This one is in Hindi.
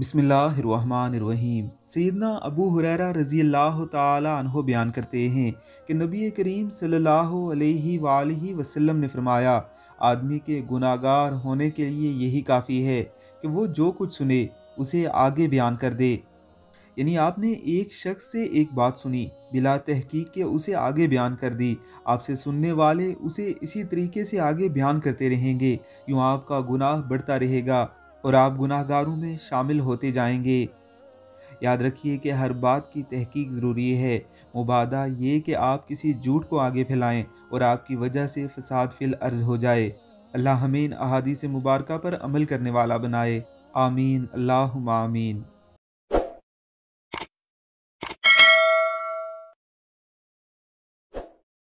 बिसमीम सैदना अबू हुररा रज़ी अल्लाह तहो बयान करते हैं कि नबी करीम सल्ला वसम ने फरमाया आदमी के गुनागार होने के लिए यही काफ़ी है कि वो जो कुछ सुने उसे आगे बयान कर दे यानी आपने एक शख्स से एक बात सुनी बिला तहकीक के उसे आगे बयान कर दी आपसे सुनने वाले उसे इसी तरीके से आगे बयान करते रहेंगे यूँ आपका गुनाह बढ़ता रहेगा और आप गुनाहगारों में शामिल होते जाएंगे याद रखिए कि हर बात की तहकीक ज़रूरी है मुबादा ये कि आप किसी झूठ को आगे फैलाएं और आपकी वजह से फसाद फिल अर्ज हो जाए अल्लाह हमीन अहादी से मुबारक पर अमल करने वाला बनाए आमीन अल्लाह आमीन